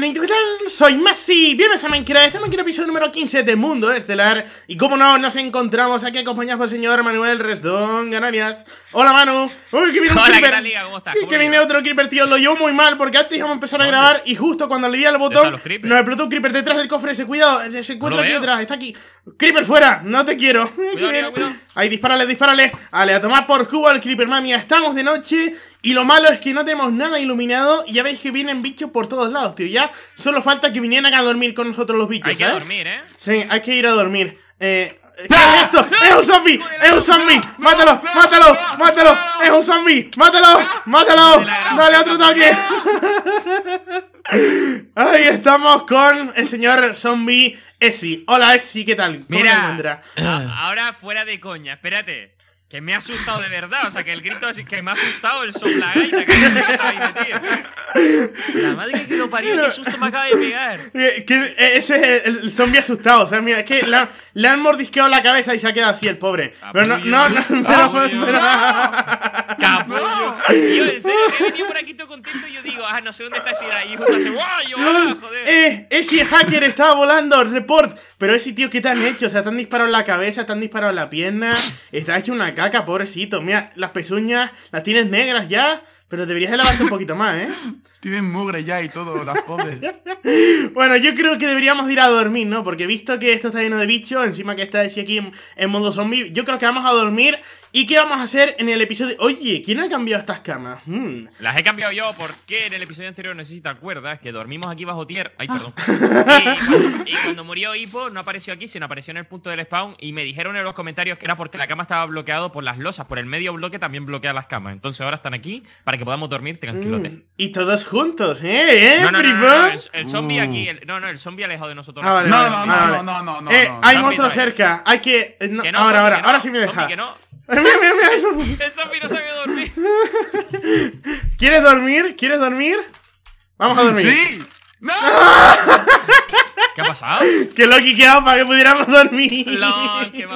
¿qué tal? Soy Masi, bienvenidos a Minecraft, aquí en el episodio número 15 de Mundo Estelar Y como no, nos encontramos aquí acompañados por el señor Manuel Resdón Ganarias Hola Manu, Uy, que viene un Hola, creeper. ¿qué tal, Liga? ¿Cómo estás? Que, viene otro creeper, tío, lo llevo muy mal porque antes íbamos a empezar a grabar y justo cuando le di al botón Nos explotó un creeper detrás del cofre, se cuidado, se encuentra aquí detrás, está aquí Creeper fuera, no te quiero cuidado, Ahí, disparale, disparale! Vale, a tomar por cubo al creeper, mami. estamos de noche. Y lo malo es que no tenemos nada iluminado. Y ya veis que vienen bichos por todos lados, tío. Ya solo falta que vinieran a dormir con nosotros los bichos, Hay que dormir, ¿eh? Sí, hay que ir a dormir. Eh... eh ¡Ah! es esto? ¡Es un zombie! ¡Es un zombie! ¡Mátalo! ¡Mátalo! ¡Mátalo! ¡Es un zombie! ¡Mátalo! ¡Mátalo! ¡Dale otro toque! Ahí estamos con el señor zombie Esi. Hola, Esi, ¿qué tal? Mira, ah. ahora fuera de coña, espérate. Que me ha asustado de verdad, o sea, que el grito es que me ha asustado el son la gaita que está La madre que lo parió, qué susto me acaba de pegar. Eh, eh, ese es el, zombie asustado, o sea, mira, es que le han mordisqueado la cabeza y se ha quedado así el pobre. Ah, Pero ah, no, no, no, no, yo, en serio, contento yo digo, ah, no sé dónde está Y justo hace, ¡guau! ese hacker estaba volando, report. Pero ese tío, ¿qué te han hecho? O sea, te han disparado en la cabeza, te han disparado en la pierna. Está hecho una caca, pobrecito. Mira, las pezuñas las tienes negras ya. Pero deberías lavarte un poquito más, ¿eh? Tienen mugre ya y todo, las pobres. bueno, yo creo que deberíamos ir a dormir, ¿no? Porque visto que esto está lleno de bichos, encima que está así aquí en, modo zombie, yo creo que vamos a dormir. ¿Y qué vamos a hacer en el episodio? Oye, ¿quién ha cambiado estas camas? Hmm. Las he cambiado yo porque en el episodio anterior, no sé si te acuerdas, que dormimos aquí bajo tierra. Ay, ah. perdón. Y, cuando, murió Hippo, no apareció aquí, sino apareció en el punto del spawn. Y me dijeron en los comentarios que era porque la cama estaba bloqueada por las losas, por el medio bloque también bloquea las camas. Entonces ahora están aquí para que podamos dormir tranquilos. Mm. Y todos juntos, ¿eh? ¿Eh, no, no, el, zombie aquí, no, no, el zombie alejado de nosotros. Ah, no, no, no, eh, no, no, Hay monstruos eh. cerca, hay que. Eh, ahora, ahora, ahora sí me deja. el zombie no sabe dormir. ¿Quieres dormir? ¿Quieres dormir? Vamos a dormir. ¡Sí! ¡No! ¿Qué ha pasado? Que Loki quedaba para que pudiéramos dormir. qué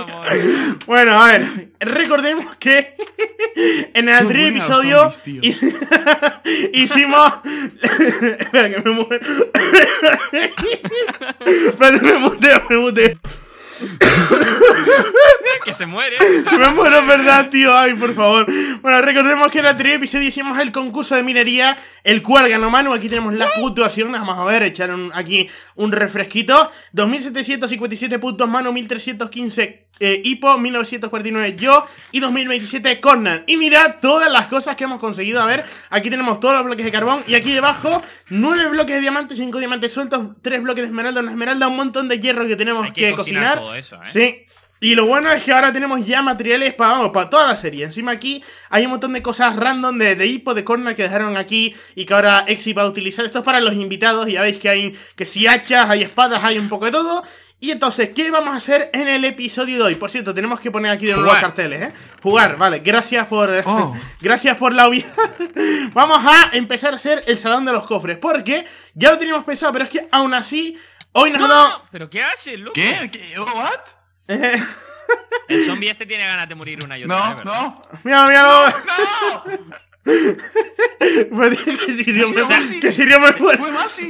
Bueno, a ver, recordemos que en el anterior episodio. Hicimos. Espera que me muero. espera me muteo, me muteo. que se muere. Me muero, ¿verdad, tío? Ay, por favor. Bueno, recordemos que en el anterior episodio hicimos el concurso de minería, el cual ganó Manu. Aquí tenemos las puntuaciones. Vamos a ver, echaron aquí un refresquito. 2.757 puntos, Manu, 1.315 eh, 1949 yo y 2027 Conan. Y mirad todas las cosas que hemos conseguido. A ver, aquí tenemos todos los bloques de carbón y aquí debajo 9 bloques de diamantes, 5 diamantes sueltos, 3 bloques de esmeralda, una esmeralda, un montón de hierro que tenemos que, cocinar. ¿eh? Sí. Y lo bueno es que ahora tenemos ya materiales para, vamos, para toda la serie. Encima aquí hay un montón de cosas random de, de hipo, de corner que dejaron aquí y que ahora Exi va a utilizar. Esto es para los invitados. Ya veis que hay que si hachas, hay espadas, hay un poco de todo. Y entonces, ¿qué vamos a hacer en el episodio de hoy? Por cierto, tenemos que poner aquí de nuevo los carteles, ¿eh? Jugar, vale, gracias por... Oh. gracias por la vida. vamos a empezar a hacer el salón de los cofres, porque ya lo teníamos pensado, pero es que aún así, hoy nos no, ¿Pero qué haces, loco? ¿Qué? ¿Qué? ¿Oh, ¿What? el zombie este tiene ganas de morir una y otra vez, no. no. ¡No, mira, no. no. que más, que sirvió más Fue Masi. Masi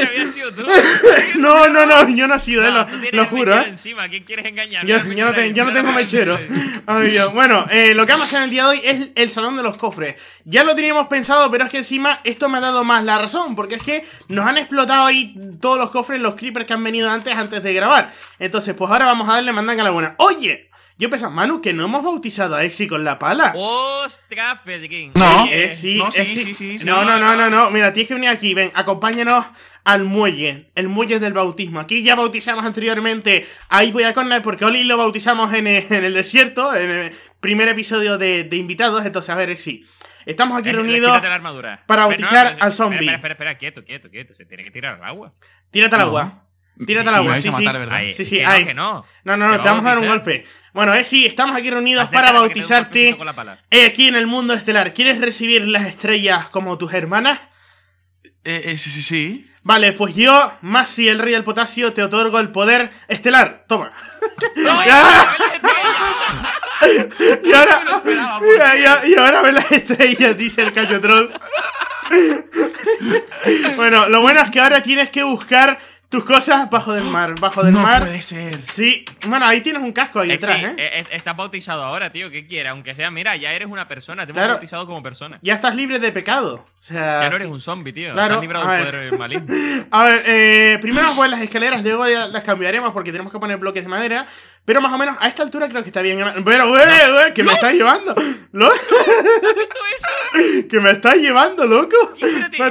había sido tú. No, no, no, yo no he sido, él, eh, lo, juro. ¿eh? Encima. ¿Quién quieres engañar? Yo, no, tengo mechero. Ah, bueno, eh, lo que vamos a hacer en el día de hoy es el salón de los cofres. Ya lo teníamos pensado, pero es que encima esto me ha dado más la razón, porque es que nos han explotado ahí todos los cofres, los creepers que han venido antes, antes de grabar. Entonces, pues ahora vamos a darle mandanga a la buena. ¡Oye! Yo pensaba, Manu, que no hemos bautizado a Exi con la pala. ¡Ostras, Pedrín! No, no, no, no, no, Mira, tienes que venir aquí. Ven, acompáñanos al muelle. El muelle del bautismo. Aquí ya bautizamos anteriormente Ahí voy a Corner porque Oli lo bautizamos en el, desierto, en el primer episodio de, invitados. Entonces, a ver, Exi. Estamos aquí eh, reunidos para bautizar al zombie. Espera, espera, espera, quieto, quieto, quieto. Se tiene que tirar al agua. Tírate al agua. Tírate la agua. sí, sí. sí, No, no, no, te, vamos a dar un golpe. Bueno, eh, estamos aquí reunidos para bautizarte eh, aquí en el mundo estelar. ¿Quieres recibir las estrellas como tus hermanas? Eh, eh, sí, sí, sí. Vale, pues yo, Masi, el rey del potasio, te otorgo el poder estelar. Toma. y ahora, y, ahora ves las estrellas, dice el cachotrol. bueno, lo bueno es que ahora tienes que buscar tus cosas bajo del mar, bajo del mar. No puede ser. Sí, bueno, ahí tienes un casco ahí eh, ¿eh? eh, eh estás bautizado ahora, tío, ¿qué quiera Aunque sea, mira, ya eres una persona, te hemos bautizado como persona. Ya estás libre de pecado. ya no eres un zombie, tío. Claro. libre del poder a ver, eh, primero, a pues, las escaleras luego las cambiaremos porque tenemos que poner bloques de madera. Pero más o menos a esta altura creo que está bien. Pero, güey, que me estás llevando. ¿Loco? que me estás llevando, loco. Mira,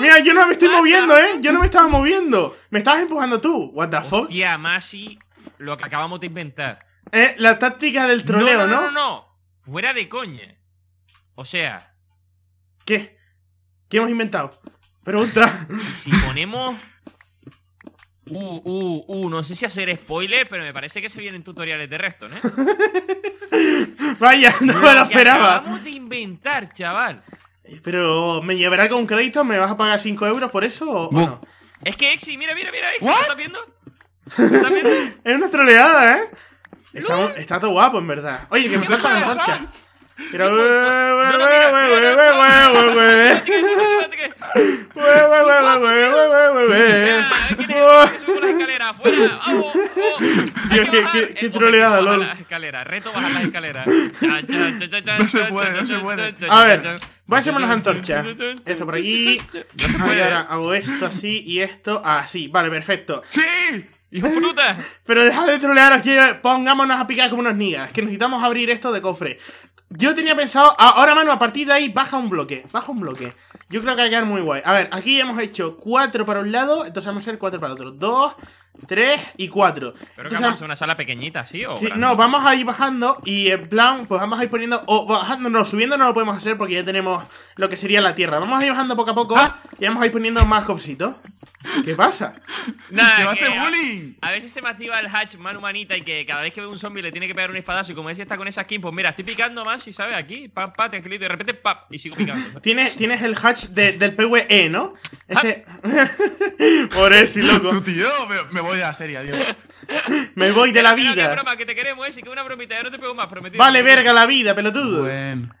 mira, yo no me estoy moviendo, ¿eh? Yo no me estaba moviendo. Me estabas empujando tú. What the fuck. Hostia, Masi, lo que acabamos de inventar. Eh, la táctica del troleo, ¿no? No, no, no. Fuera de coña. O sea... ¿Qué? ¿Qué hemos inventado? Pregunta. si ponemos Uh, uh, uh, no sé si hacer spoiler, pero me parece que se vienen tutoriales de resto, ¿eh? Vaya, no me lo esperaba. Acabamos de inventar, chaval. Pero, ¿me llevará con crédito? ¿Me vas a pagar 5 euros por eso o, no? Es que Exi, mira, mira, mira, Exi, estás viendo? estás viendo? es una troleada, ¿eh? Está, todo guapo, en verdad. Oye, me encanta la mancha. Mira, ¿Qué troleada, LOL? reto bajar No se puede, no se puede. A ver, voy las antorchas. Esto por aquí. Ahora hago esto así y esto así. Vale, perfecto. ¡Sí! ¡Hijo fruta! Pero deja de trolear aquí, eh, pongámonos a picar como unos niggas, que necesitamos abrir esto de cofre. Yo tenía pensado, ahora mano, a partir de ahí baja un bloque, baja un bloque. Yo creo que va a quedar muy guay. A ver, aquí hemos hecho cuatro para un lado, entonces vamos a hacer cuatro para el otro. Dos, tres y cuatro. Pero que vamos a una sala pequeñita, ¿sí? ¿O no, vamos a ir bajando y en plan, pues vamos a ir poniendo, o bajando, no, subiendo no lo podemos hacer porque ya tenemos lo que sería la tierra. Vamos a ir bajando poco a poco ¡Ah! y vamos a ir poniendo más cofrecitos. ¿Qué pasa? Nada, ¡Que me hace bullying! A, veces se me activa el hatch mano humanita y que cada vez que ve un zombie le tiene que pegar un espadazo. Y como ese está con esa skin, pues mira, estoy picando más y sabes, aquí, pam, pam, tranquilito, y de repente, pam, y sigo picando. Tienes, tienes el hatch del PvE, ¿no? Ah. Ese. Por eso, loco. Tú, tío, me, voy de la serie, tío me voy de la vida. que te queremos, una ya no te pego más, Vale, verga la vida, pelotudo. Bueno.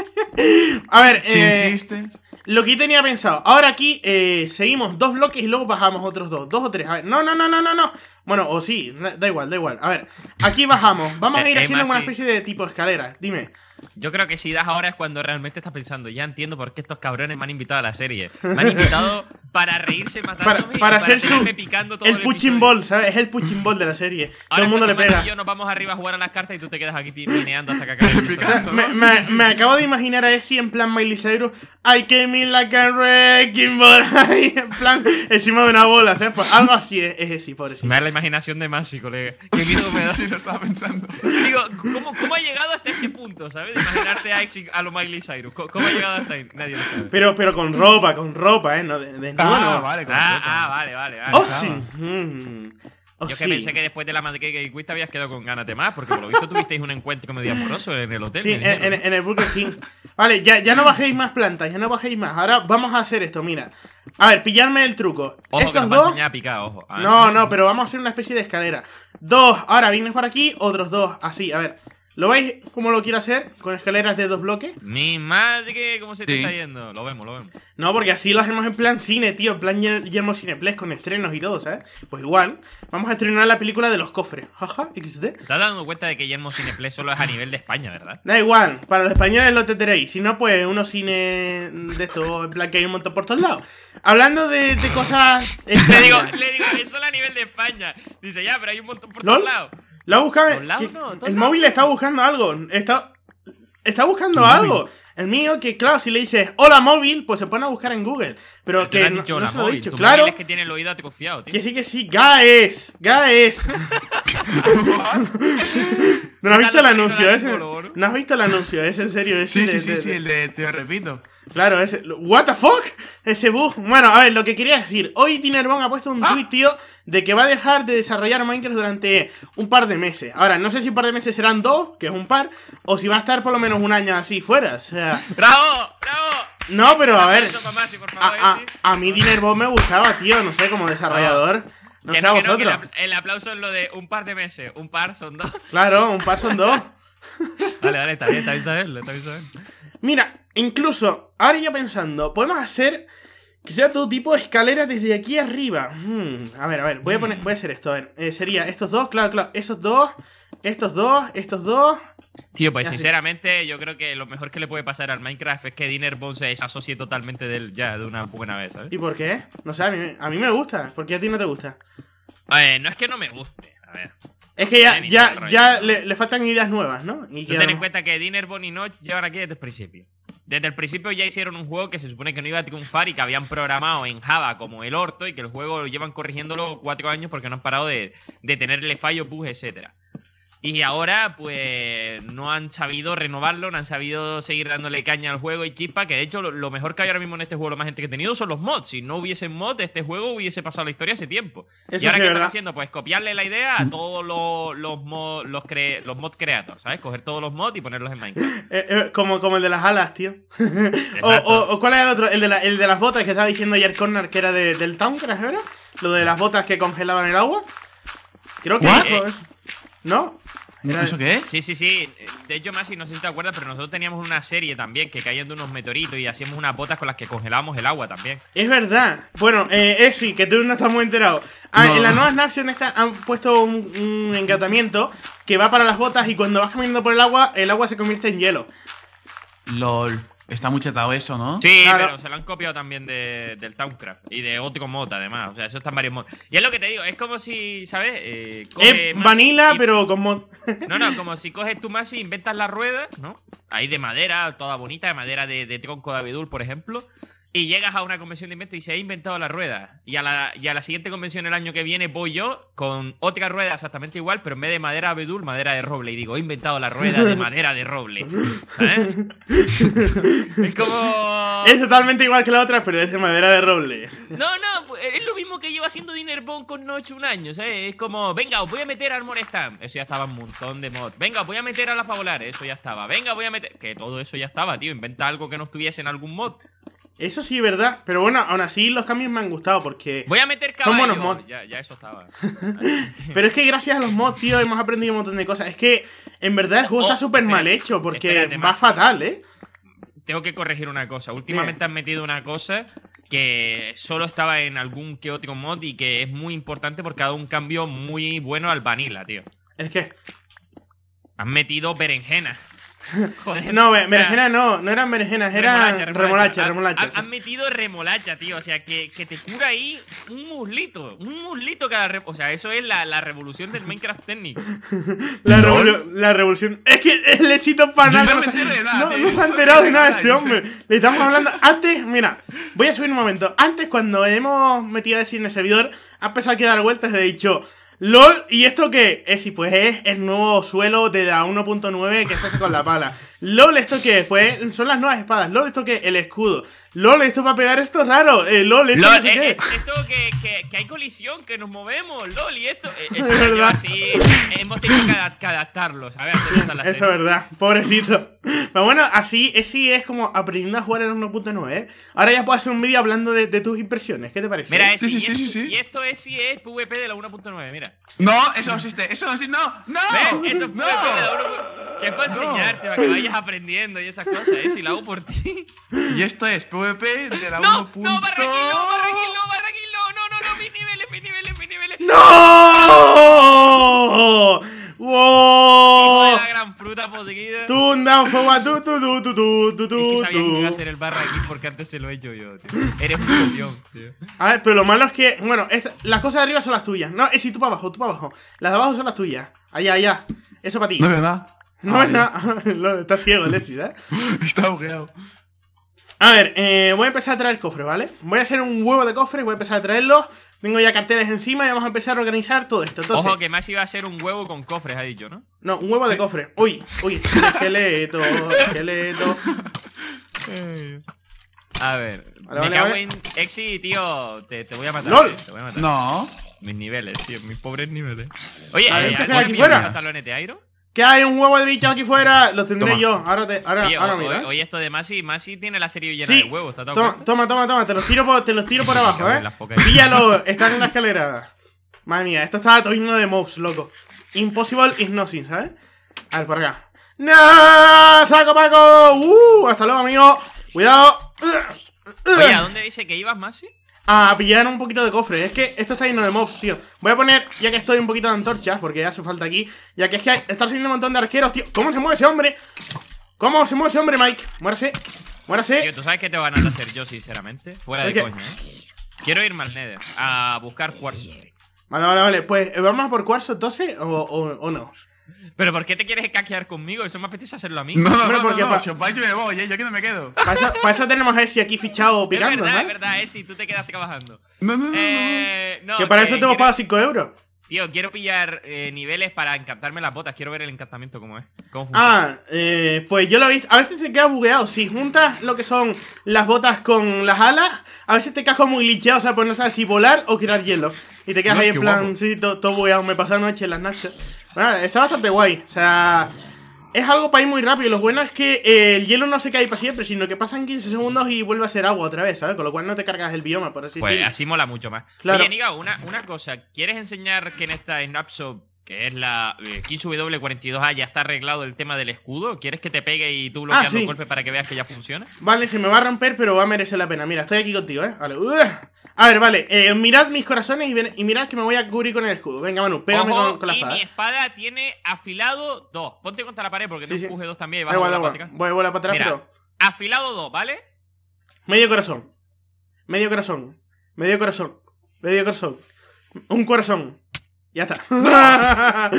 a ver, si eh, insistes. Lo que tenía pensado. Ahora aquí eh, seguimos dos bloques y luego bajamos otros dos. Dos o tres. A ver. No, no, no, no, no, no. Bueno, o sí. Da igual, da igual. A ver. Aquí bajamos. Vamos a eh, ir haciendo una especie de tipo escalera. Dime. Yo creo que si das ahora es cuando realmente estás pensando. Ya entiendo por qué estos cabrones me han invitado a la serie. Me han invitado para reírse más para, para, su el, el punching ball, ¿sabes? Es el punching ball de la serie. todo el mundo le pega. Y yo nos vamos arriba a jugar a las cartas y tú te quedas aquí pineando hasta que acabe. me, me, me, acabo de imaginar a Esi en plan Miley Cyrus. I came in like a wrecking ball. Ahí, en plan, encima de una bola, ¿sabes? Pues algo así es, es Por pobrecito. Me da la imaginación de Masi, colega. Que sí, da sí, lo estaba pensando. Digo, ¿cómo, ¿cómo, ha llegado hasta ese punto, ¿sabes? imaginarse a a lo Miley Cyrus. ¿Cómo, ha llegado hasta ahí? Nadie lo sabe. Pero, pero con ropa, con ropa, ¿eh? No, de Ah, vale, ah, ah vale, vale, vale. Oh, mm. Yo oh, que pensé que después de la madre que te habías quedado con ganas de más, porque por lo visto tuvisteis un encuentro medio amoroso en el hotel. Sí, en, el Burger King. Vale, ya, ya no bajéis más plantas, ya no bajéis más. Ahora vamos a hacer esto, mira. A ver, pillarme el truco. Estos dos... ojo. ¿ah? no, no, pero vamos a hacer una especie de escalera. Dos, ahora vienes por aquí, otros dos, así, a ver. Lo veis como lo quiero hacer, con escaleras de dos bloques. Mi madre, cómo se te está yendo. Lo vemos, lo vemos. No, porque así lo hacemos en plan cine, tío. En plan Yermo Cineplex con estrenos y todo, ¿sabes? Pues igual, vamos a estrenar la película de los cofres. Jaja, XD. estás dando cuenta de que Yermo Cineplex solo es a nivel de España, ¿verdad? Da igual, para los españoles lo tendréis. Si no, pues unos cines de estos, en plan que hay un montón por todos lados. Hablando de, cosas. le, digo, le es solo a nivel de España. Dice, ya, pero hay un montón por todos lados lo ha buscado. el móvil está buscando algo. Está, está buscando algo. El mío, que claro, si le dices hola móvil, pues se pone a buscar en Google. Pero, que no, se lo he dicho, claro. que tiene el oído confiado, tío. Que sí, que sí, GAES, GAES. ¿No has visto el anuncio ese? ¿No has visto el anuncio ese? En serio, Sí, sí, sí, sí, el de te repito. Claro, ese. ¿What the fuck? Ese bug. Bueno, a ver, lo que quería decir. Hoy Tinerbon ha puesto un ah. tweet, tío, de que va a dejar de desarrollar Minecraft durante un par de meses. Ahora, no sé si un par de meses serán dos, que es un par, o si va a estar por lo menos un año así fuera. O sea. ¡Bravo! ¡Bravo! No, pero a ver. A, mí Tinerbon me gustaba, tío, no sé, como desarrollador. Ah. No sé vosotros. el aplauso es lo de un par de meses. Un par son dos. Claro, un par son dos. Vale, vale, está bien, está bien saberlo, está bien Mira, incluso, ahora yo pensando, podemos hacer que sea todo tipo de escaleras desde aquí arriba. Hmm, a ver, a ver, voy a poner, voy a hacer esto, a ver. Eh, sería estos dos, claro, claro, esos dos, estos dos, estos dos. Tío, pues sinceramente yo creo que lo mejor que le puede pasar al Minecraft es que Dinner se asocie totalmente de él ya de una buena vez, ¿sabes? ¿Y por qué? No sé, a mí, me gusta. ¿Por qué a ti no te gusta? ver, no es que no me guste, a ver. Es que ya, ya, ya le, faltan ideas nuevas, ¿no? Y ten en cuenta que Dinnerbone y Notch llevan aquí desde el principio. Desde el principio ya hicieron un juego que se supone que no iba a triunfar y que habían programado en Java como el orto y que el juego lo llevan corrigiéndolo cuatro años porque no han parado de, de tenerle fallos, bugs, etcétera. Y ahora, pues, no han sabido renovarlo, no han sabido seguir dándole caña al juego y chispa, que de hecho lo, mejor que hay ahora mismo en este juego, lo más gente que he tenido, son los mods. Si no hubiesen mods, este juego hubiese pasado la historia hace tiempo. y ahora, ¿qué están haciendo? Pues copiarle la idea a todos los, los, los, ¿sabes? Coger todos los mods y ponerlos en Minecraft. Eh, eh, como, como el de las alas, tío. o, ¿cuál era el otro? El de, la, de las botas que estaba diciendo ayer Connor que era del Town, Crash Lo de las botas que congelaban el agua. Creo que... Eh, ¿No? ¿Eso qué es? Sí, sí, sí. De hecho, Masi, no sé si te acuerdas, pero nosotros teníamos una serie también que caían de unos meteoritos y hacíamos unas botas con las que congelábamos el agua también. Es verdad. Bueno, eh, Exi, que tú no estás muy enterado. Ah, En la nueva Snapchat han puesto un, un, encantamiento que va para las botas y cuando vas caminando por el agua, el agua se convierte en hielo. LOL. Está muy chetado eso, ¿no? Sí, pero se lo han copiado también de, del Towncraft y de otro mod, además. O sea, eso está en varios mods. Y es lo que te digo, es como si, ¿sabes? Eh, es vanilla, pero con mod. no, no, como si coges tu más y inventas la ruedas, ¿no? Ahí de madera, toda bonita, de madera de, de tronco de abedul, por ejemplo y llegas a una convención de invento y se ha inventado la rueda. Y a la, siguiente convención el año que viene voy yo con otra rueda exactamente igual, pero en vez de madera abedul, madera de roble. Y digo, he inventado la rueda de madera de roble. ¿Eh? es como... Es totalmente igual que la otra, pero es de madera de roble. No, no, pues, es lo mismo que lleva haciendo Dinnerbone con Noche un año, ¿sabes? Es como, venga, os voy a meter al Stamp. Eso ya estaba un montón de mod Venga, voy a meter a las volar Eso ya estaba. Venga, voy a meter... Que todo eso ya estaba, tío. Inventa algo que no estuviese en algún mod. Eso sí, verdad. Pero bueno, aún así los cambios me han gustado porque. Voy a meter caballo. mods. Ya, ya eso estaba. Pero es que gracias a los mods, tío, hemos aprendido un montón de cosas. Es que en verdad el juego está oh, súper mal hecho porque va fatal, ¿eh? Tengo que corregir una cosa. Últimamente han metido una cosa que solo estaba en algún que otro mod y que es muy importante porque ha dado un cambio muy bueno al vanilla, tío. ¿El qué? Han metido berenjena. No, berenjena no, no eran berenjenas, eran remolacha, remolacha. han metido remolacha, tío. O sea, que, te cura ahí un muslito, un muslito cada. O sea, eso es la, revolución del Minecraft técnico. la, revolución. Es que es lecito para nada. No, se ha enterado de nada este hombre. Le estamos hablando. Antes, mira, voy a subir un momento. Antes, cuando hemos metido a decir en el servidor, ha empezado a dar vueltas de dicho. LOL, ¿y esto qué? Es, eh, sí, pues es el nuevo suelo de la 1.9 que se hace con la pala. LOL, ¿esto qué? Pues son las nuevas espadas. LOL, ¿esto qué? El escudo. LOL, esto va a pegar esto raro. Eh, LOL, esto, LOL, eh, eh, esto que, que, hay colisión, que nos movemos, LOL, y esto. Eh, eso es verdad. Así, hemos tenido que, adaptarlo, ¿sabes? Eso es verdad, pobrecito. Pero bueno, así, así es como aprendiendo a jugar en 1.9. Ahora ya puedo hacer un vídeo hablando de, tus impresiones, ¿qué te parece? Mira, sí, e sí, sí, Y esto es es PvP de la 1.9, mira. No, eso no existe, eso no existe, no, no. Eso es PvP no. de la 1.9. Que es enseñarte, para que vayas aprendiendo y esas cosas, ¿eh? Si lo hago por ti. Y esto es PvP de la no, 1. No, barraquil, no, barraquil, no, no, no, no, no, mis niveles, mis niveles, mis niveles. ¡No! ¡Wow! la gran fruta podrida. Tunda, fuego, tú, tú, tu, tú. tu, Es que sabía que iba a hacer el aquí, porque antes se lo he hecho yo, tío. Eres un campeón, tío. A ver, pero lo malo es que, bueno, las cosas de arriba son las tuyas. No, es si tú para abajo, tú para abajo. Las de abajo son las tuyas. Allá, allá. Eso para ti. No es verdad. No es ah, nada. Estás ciego, Alexis, ¿eh? Está bugueado. A ver, eh, voy a empezar a traer cofres, ¿vale? Voy a hacer un huevo de cofres, voy a empezar a traerlos. Tengo ya carteles encima y vamos a empezar a organizar todo esto. Ojo, que más iba a ser un huevo con cofres, ha dicho, ¿no? No, un huevo de cofres. Uy, uy, esqueleto, esqueleto. Eh. A ver, vale, me cago en Exi, tío, te, te, voy a matar, ¡Lol! Eh, te voy a matar. No. Mis niveles, tío, mis pobres niveles. Oye, a ver, eh, ¿cuántos aquí fuera? de ¿Qué hay? Un huevo de bicho aquí fuera. Los tendré yo. Ahora, te, ahora, ahora mira. Oye, esto de Masi, Masi tiene la serie llena de huevos. toma, toma, toma, Te los tiro por, te los tiro por abajo, ¿eh? Píllalo. Están en la escalera. Madre mía, esto estaba todo lleno de mobs, loco. Impossible is nothing, ¿sabes? A ver, por acá. ¡No! ¡Saco, Paco! ¡Uh! Hasta luego, amigo. Cuidado. Oye, ¿a dónde dice que ibas, Masi? a pillar un poquito de cofre Es que esto está lleno de mobs, tío. Voy a poner, ya que estoy un poquito de antorchas, porque ya hace falta aquí. Ya que es que hay, está saliendo un montón de arqueros, tío. ¿Cómo se mueve ese hombre? ¿Cómo se mueve ese hombre, Mike? Muérase. Muérase. Tío, ¿tú sabes qué te van a hacer yo, sinceramente? Fuera de coño, ¿eh? Quiero ir más Nether a buscar cuarzo. Vale, vale, vale. Pues, ¿vamos a por cuarzo 12 o no? ¿Pero por qué te quieres caquear conmigo? Eso me apetece hacerlo a mí. No, no, no, porque no, me voy, ¿eh? Yo aquí no me quedo. Para eso, tenemos a si aquí fichado picando, Es verdad, es verdad, Essi, tú te quedas trabajando. No, no, no. Eh, que para eh, eso te hemos pagado 5 euros. Tío, quiero pillar eh, niveles para encantarme las botas. Quiero ver el encantamiento cómo es. ah, eh, pues yo lo he visto. A veces se queda bugueado. Si juntas lo que son las botas con las alas, a veces te quedas como glitchado. O sea, pues no sabes si volar o crear hielo. Y te quedas ahí en plan, sí, todo, bugueado. Me pasa noche en las nachas. Bueno, está bastante guay. O sea, es algo para ir muy rápido. Lo bueno es que eh, el hielo no se cae para siempre, sino que pasan 15 segundos y vuelve a ser agua otra vez, ¿sabes? Con lo cual no te cargas el bioma, por así pues decirlo. Pues así mola mucho más. Claro. Oye, una, una cosa. ¿Quieres enseñar que en esta Snapshot que es la eh, xw 42 a ya está arreglado el tema del escudo. ¿Quieres que te pegue y tú bloqueando ah, golpe para que veas que ya funciona? Vale, se me va a romper, pero va a merecer la pena. Mira, estoy aquí contigo, ¿eh? Vale. A ver, vale, eh, mirad mis corazones y, mirad que me voy a cubrir con el escudo. Venga, Manu, pégame con, la espada. Y mi ¿eh? espada tiene afilado 2. Ponte contra la pared porque sí, tú sí. 2 también y igual, Voy a volar para atrás, pero... Afilado 2, ¿vale? Medio corazón. Medio corazón. Medio corazón. Medio corazón. Un corazón. Ya está.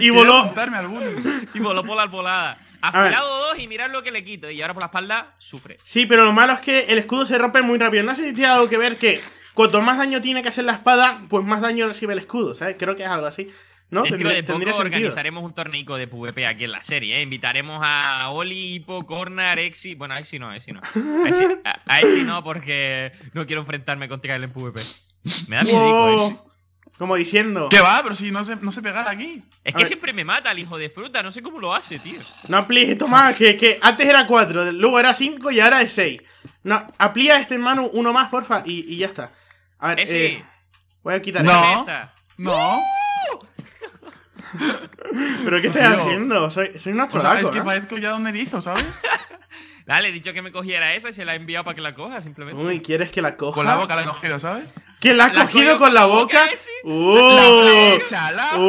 y voló. Y voló por la arbolada. Afilado dos y mirar lo que le quito. Y ahora por la espalda sufre. Sí, pero lo malo es que el escudo se rompe muy rápido. No sé si tiene algo que ver que cuanto más daño tiene que hacer la espada, pues más daño recibe el escudo, ¿sabes? Creo que es algo así. ¿No? de poco organizaremos un torneico de PvP aquí en la serie. ¿eh? Invitaremos a Oli, Hippo, Corner, Exi. Bueno, a Exi no, a Exi no. A Exi, no, porque no quiero enfrentarme él en PvP. Me da miedo, eso. Como diciendo. que va? Pero si no se no se pegar aquí. Es que siempre me mata el hijo de fruta, no sé cómo lo hace, tío. No apliques esto más, que, que antes era 4, luego era 5 y ahora es 6. No, aplica este hermano uno más, porfa, y, y ya está. A ver, Ese. Eh, voy a quitar No. Este. No. ¿Pero qué pues estás haciendo? Soy, soy un pues, astronauta. es que parezco ya un erizo, ¿sabes? Dale, he dicho que me cogiera esa y se la he enviado para que la coja, simplemente. Uy, ¿quieres que la coja? Con la boca la he cogido, ¿sabes? ¿Que la has cogido con la boca? ¡Uh! La flecha, la ¡Uh!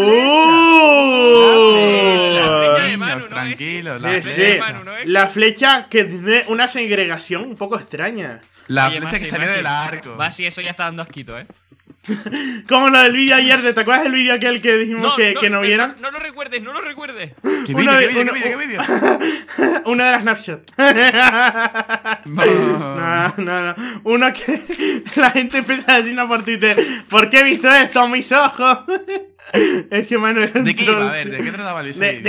flecha. tranquilo, la flecha. La flecha que tiene una segregación un poco extraña. La flecha que salió del arco. sí, eso ya está dando asquito, ¿eh? Como lo del vídeo ayer, ¿te acuerdas del vídeo aquel que dijimos que, no, que, no, vieran? No, no, lo recuerdes, no lo recuerdes. ¿Qué vídeo, qué vídeo, qué vídeo? Una de las snapshots. no, no, no. Uno que la gente empieza a decirnos por Twitter, ¿por qué he visto esto? Mis ojos. es que, mano, ¿De qué iba? A ver, ¿de qué trataba el de,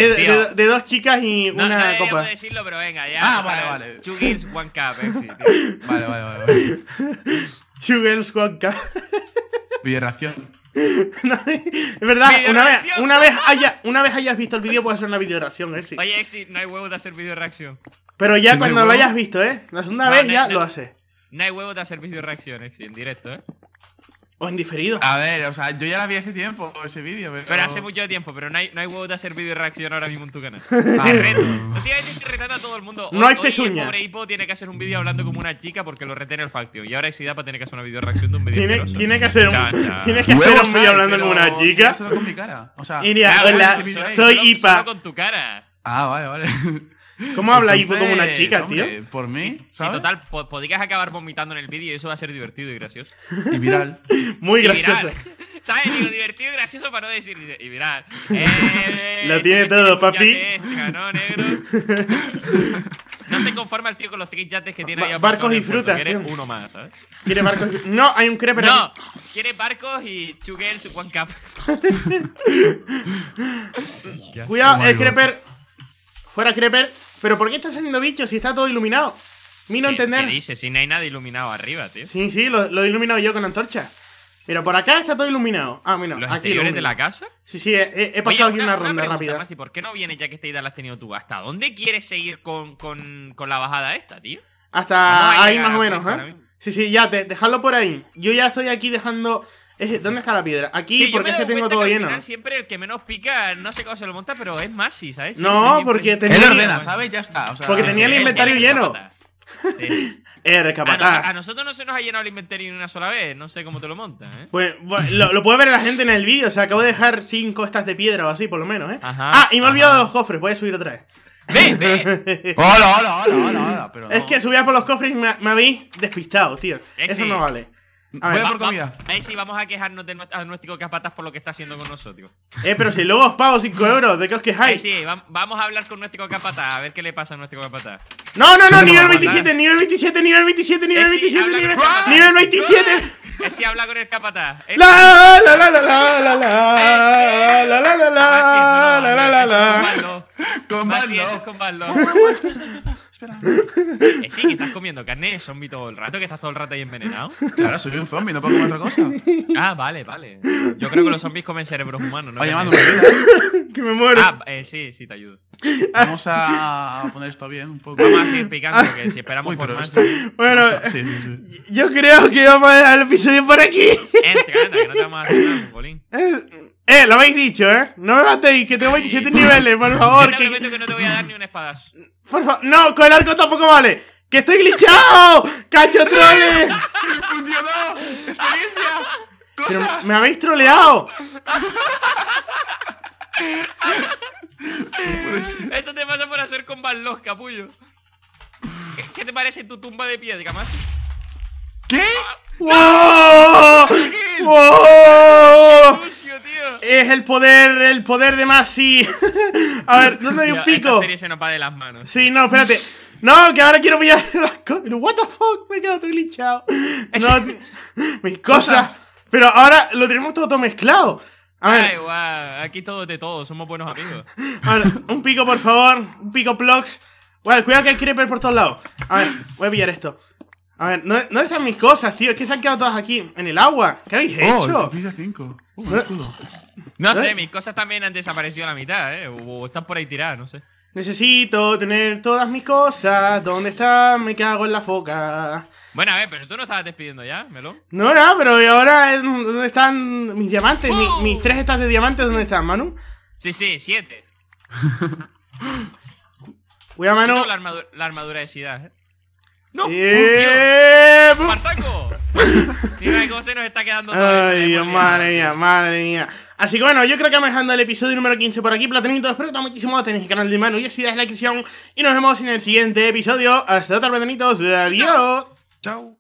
de, dos chicas y no, una no, copa. No decirlo, pero venga, ya. Ah, vale, vale. Two games, one cup, eh, vale, vale. vale. Two Girls One Cup. es verdad, una vez, una, vez una vez hayas visto el vídeo, Puedes hacer una video reacción, ¿eh? Sí. Oye, Exi, no hay huevo de hacer reacción Pero ya cuando lo hayas visto, eh. La segunda vez ya lo haces. No hay huevo de hacer videoreacción, Exi, en directo, eh. O en diferido. A ver, o sea, yo ya la vi hace tiempo, ese vídeo. Pero... hace mucho tiempo, pero no hay, no hay huevo de hacer vídeo reacción ahora mismo en tu canal. Ah, reto. Últimamente retando a todo el mundo. No hoy, hay pezuña. El pobre Hipo tiene que hacer un vídeo hablando como una chica porque lo retiene el factio. Y ahora Isidapa tiene que hacer una vídeo reacción de un vídeo. Tiene, tiene, que hacer un, tiene que hacer un vídeo hablando como una chica. Si con mi cara. O sea, Iria, hola, soy, Ipa. Solo con tu cara. Ah, vale, vale. ¿Cómo habla ahí Ivo como una chica, tío? Por mí. Sí, total, podrías acabar vomitando en el vídeo y eso va a ser divertido y gracioso. Y viral. Muy gracioso. ¿Sabes? Digo, divertido y gracioso para no decir. Y viral. Eh, Lo tiene este todo, papi. ¿no, te no se conforma el tío con los tres yates que tiene ahí. Barcos y frutas. Quiere uno más, ¿sabes? Quiere barcos y... No, hay un creeper No, quiere barcos y chuguel su one cup. Cuidado, el creeper. Fuera creeper. ¿Pero por qué están saliendo bichos si está todo iluminado? no entender. ¿Qué dices? Si no hay nada iluminado arriba, tío. Sí, sí, lo, he iluminado yo con la antorcha. Pero por acá está todo iluminado. Ah, mira, ¿Los aquí. ¿Los de la casa? Sí, sí, he, pasado aquí una, ronda rápida. ¿Y ¿Por qué no vienes ya que esta idea la has tenido tú? ¿Hasta dónde quieres seguir con, la bajada esta, tío? Hasta ahí más o menos, ¿eh? Sí, sí, ya, te, dejadlo por ahí. Yo ya estoy aquí dejando ¿Dónde está la piedra? Aquí, porque es tengo todo lleno. siempre el que menos pica, no sé cómo se lo monta, pero es Masi, ¿sabes? no, porque tenía. ordena, ¿sabes? Ya está. porque tenía el, inventario lleno. Sí. Eh, a, nosotros no se nos ha llenado el inventario ni una sola vez. No sé cómo te lo montas, ¿eh? Pues, lo, puede ver la gente en el vídeo. O sea, acabo de dejar cinco estas de piedra o así, por lo menos, ¿eh? ah, y me he olvidado de los cofres. Voy a subir otra vez. ¡Ve, ve! ¡Hola, hola, hola, hola! hola Es que subía por los cofres y me, me habéis despistado, tío. Eso no vale. A vamos a quejarnos de nuestro, a por lo que está haciendo con nosotros. Eh, pero si luego os pago 5 euros, ¿de qué os quejáis? vamos a hablar con nuestro capataz, a ver qué le pasa a nuestro capataz. No, no, no, nivel 27, nivel 27, nivel 27, nivel 27, nivel, nivel 27. habla con el capataz. La la la la la la la la la la la la la la la la la eh, sí, que estás comiendo carne de zombie todo el rato, que estás todo el rato ahí envenenado. Claro, soy un zombie, no puedo comer otra cosa. Ah, vale, vale. Yo creo que los zombies comen cerebros humanos, ¿no? Oye, Que me muero. Ah, eh, sí, sí, te ayudo. Vamos a poner esto bien un poco. Vamos a seguir picando, porque si esperamos por más. Bueno, yo creo que vamos a dejar el episodio por aquí. Entra, que no te vamos a hacer nada, bolín. Eh, lo habéis dicho, ¿eh? No me matéis, que tengo 27 niveles, por favor. Yo que... no te voy a dar ni un espadazo. no, con el arco tampoco vale. ¡Que estoy glitchado! ¡Cacho trole! ¡Funcionó! ¡Experiencia! ¡Cosas! ¡Me habéis troleado! Eso te pasa por hacer con los capullo. ¿Qué te parece tu tumba de piedra, más? ¿Qué? ¡Wow! ¡Oh! Es el poder, el poder de Masi. a ver, ¿dónde hay un pico? Esta serie se nos va de las manos. Sí, no, espérate. No, que ahora quiero pillar las cosas. What the fuck, me he quedado todo glitchado. mis cosas. Pero ahora lo tenemos todo, mezclado. A ver. Ay, wow. Aquí todo de todo, somos buenos amigos. A ver, un pico, por favor. Un pico, blocks cuidado que hay creeper por todos lados. A ver, voy a pillar esto. A ver, ¿dónde, están mis cosas, tío? Es que se han quedado todas aquí, en el agua. ¿Qué habéis oh, hecho? Oh, no, sé, mis cosas también han desaparecido a la mitad, ¿eh? O están por ahí tiradas, no sé. Necesito tener todas mis cosas. ¿Dónde están? Me cago en la foca. Bueno, a ver, pero tú no estabas despidiendo ya, Melo. No, no, pero ahora ¿dónde están mis diamantes? ¡Oh! Mis, tres estas de diamantes, ¿dónde están, Manu? Sí, sí, siete. Voy Manu. La armadura, la armadura de ciudad. ¿eh? ¡No! ¡Eh! ¡Oh, ¡Un Mira cómo se nos está quedando Ay, Dios, madre mía, madre mía. Así que bueno, yo creo que vamos dejando el episodio número 15 por aquí, platanitos. Espero que muchísimo tenéis el canal de mano y así dais la descripción. Y nos vemos en el siguiente episodio. Hasta otra, platanitos. Adiós. Chao.